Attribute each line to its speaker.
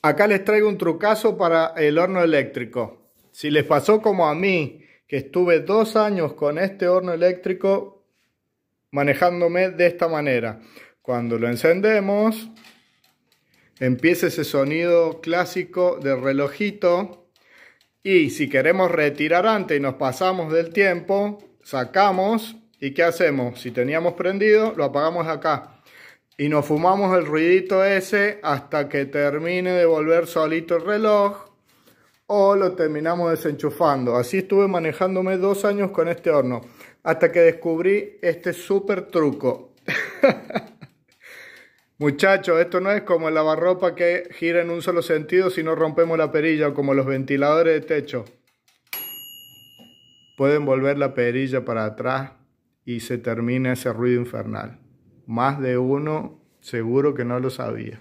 Speaker 1: Acá les traigo un trucazo para el horno eléctrico. Si les pasó como a mí, que estuve dos años con este horno eléctrico manejándome de esta manera. Cuando lo encendemos, empieza ese sonido clásico de relojito. Y si queremos retirar antes y nos pasamos del tiempo, sacamos y ¿qué hacemos? Si teníamos prendido, lo apagamos acá y nos fumamos el ruidito ese hasta que termine de volver solito el reloj o lo terminamos desenchufando. Así estuve manejándome dos años con este horno hasta que descubrí este super truco. Muchachos, esto no es como el lavarropa que gira en un solo sentido si no rompemos la perilla como los ventiladores de techo. Pueden volver la perilla para atrás y se termina ese ruido infernal. Más de uno seguro que no lo sabía.